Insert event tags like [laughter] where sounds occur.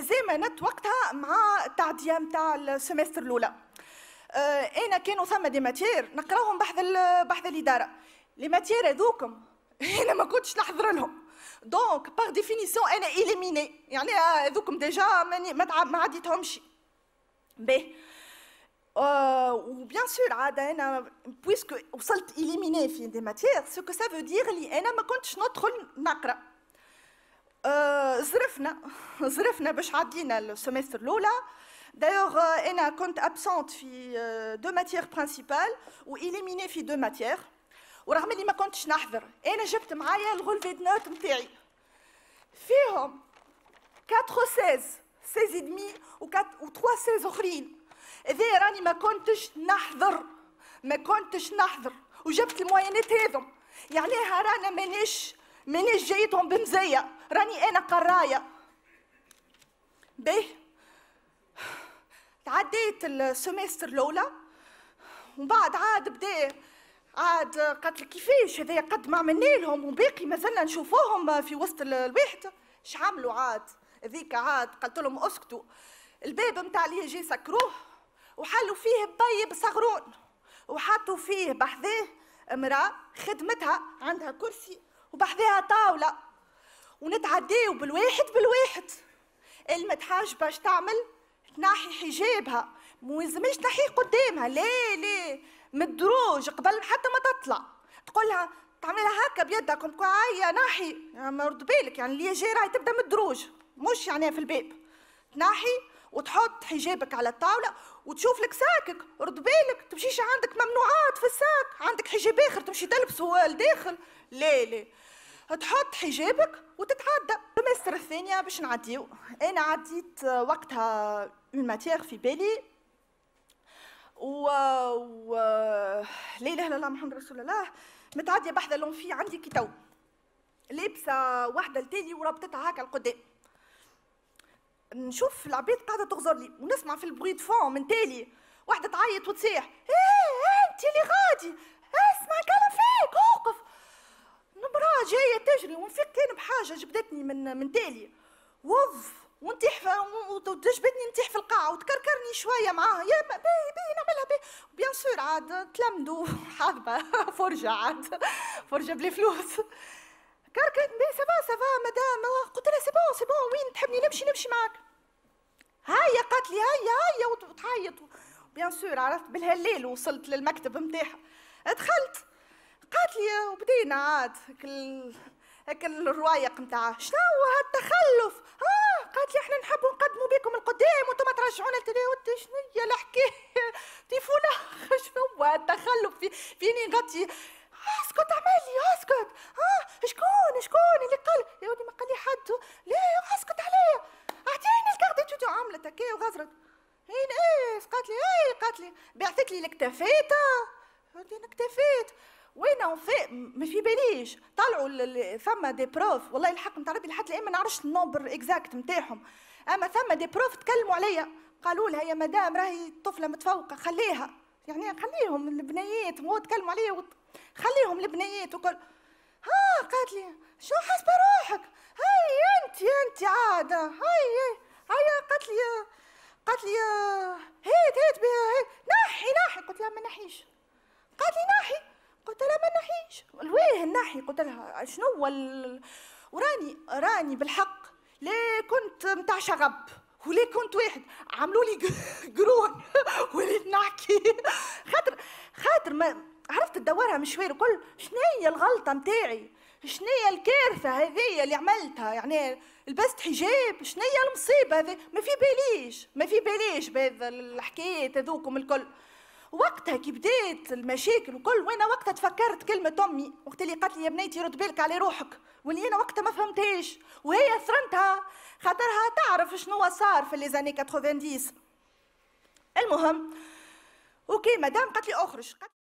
تزامنت وقتها مع التعديه نتاع السيمستر الاولى آه، انا كانوا ثم دي ماتير نقراهم بحذا بحذ الاداره لي ماتير هذوكم [laughs] انا ما كنتش نحضر لهم دونك باغ ديفينيسيون انا اليميني يعني هذوكم ديجا ماني ما عديتهمش باهي بيان سور عاد انا بويسكو وصلت اليميني في دي ماتير سو كو سا فو دير لي انا ما كنتش ندخل نقرا زرفنا زرفنا باش عدينا السيمستر الاولى دايوغ انا كنت ابسونت في دو matières principales واليميني في دو matières. ورغم اللي ما كنتش نحضر انا جبت معايا الغلفه نوت نتاعي فيهم 4 16 16 دمي و 3 16 اخرين اذا راني ما كنتش نحضر ما كنتش نحضر وجبت الموينات هذم يعني رانا مانيش مانيش جايتهم بمزيه راني انا قرايه باهي تعديت السمستر الاولى ومن بعد عاد بدا عاد قالت لي كيفاش هذا قد ما عملنا لهم وباقي مازلنا نشوفوهم في وسط الوحده اش عملوا عاد هذيك عاد قلت لهم اسكتوا الباب نتاع اللي جي سكروه وحلوا فيه بي بصغرون وحطوا فيه بحذاه امراه خدمتها عندها كرسي وبحذاها طاوله ونتعديه بالواحد بالواحد المتحاش باش تعمل تنحي حجابها ما يلزمش تنحيه قدامها لا لا من الدروج قبل حتى ما تطلع تقولها تعملها هكا بيدك هيا نحي ما رد بالك يعني اللي جاي راهي تبدا من الدروج مش يعني في الباب تنحي وتحط حجابك على الطاوله وتشوف لك ساكك رد بالك تمشيش عندك ممنوعات في الساك عندك حجاب اخر تمشي تلبسه لداخل لا لا تحط حجابك وتتعدى الماستر الثانية باش نعديو أنا عديت وقتها اون ماتيغ في بالي و, و... لا إله إلا الله محمد رسول الله متعدية بحذا لونفي عندي كي تو لابسة واحدة لتالي وربطتها هكا لقدام نشوف العباد قاعدة تغزر لي ونسمع في البروي فون من تالي واحدة تعيط وتصيح ايه, إيه، انت اللي غادي اسمع كلام مرأة جاية تجري كان بحاجة جبدتني من من تالي وظ ونتيح وجبدني نتيح في القاعة وتكركرني شوية معاها يا باهي باهي نعملها باهي بيان سور عاد تلمدوا [laughs] حاضبة [laughs] فرجة عاد فرجة بلي فلوس كركرت باهي سافا سافا مدام قلت لها سي بون سي بون وين تحبني نمشي نمشي معاك هيا قالت لي هيا هيا وتعيط بيان سور عرفت بالهلال وصلت للمكتب نتاعها دخلت وبدينا عاد هاك الروايق نتاع شنو التخلف اه قالت لي احنا نحبوا نقدموا بكم القدام وانتم ترجعونا لتلي شنو هي الحكايه [laughs] تيفونا [laughs] شنو التخلف في فيني غطي آه، اسكت اعمل لي اسكت اه شكون شكون اللي قال يا ودي ما قال لي حد لا اسكت عليا اعطيني الكارت توتو عملت هكا وغزرت هين ايه قالت لي ايه قالت لي بعثت لي الاكتفيت ودي انا اكتفيت وين في ما في باليش طلعوا ثم دي بروف والله الحق نتاع ربي لحد الان ما نعرفش النومبر اكزاكت نتاعهم اما ثم دي بروف تكلموا عليا قالوا لها يا مدام راهي طفله متفوقه خليها يعني خليهم البنيات مو تكلموا عليا خليهم البنيات وكل ها قالت لي شو حاسبه روحك هاي انت انت عاده هاي هيا روحي قلت لها شنو وال... وراني راني بالحق ليه كنت متاع شغب وليه كنت واحد عملوا لي [laughs] قرون [laughs] وليت نحكي خاطر خاطر ما عرفت تدورها من شوية كل شنو هي الغلطه نتاعي شنو هي الكارثه هذه اللي عملتها يعني لبست حجاب شنو هي المصيبه هذه ما في باليش ما في باليش بهذا الحكايات هذوكم الكل وقتها كي بديت المشاكل وكل وانا وقتها تفكرت كلمه امي وقت اللي قالت لي يا بنيتي رد بالك على روحك واللي انا وقتها ما فهمتهاش وهي ثرنتها خاطرها تعرف شنو صار في لي زاني 90 المهم اوكي مدام قالت لي اخرج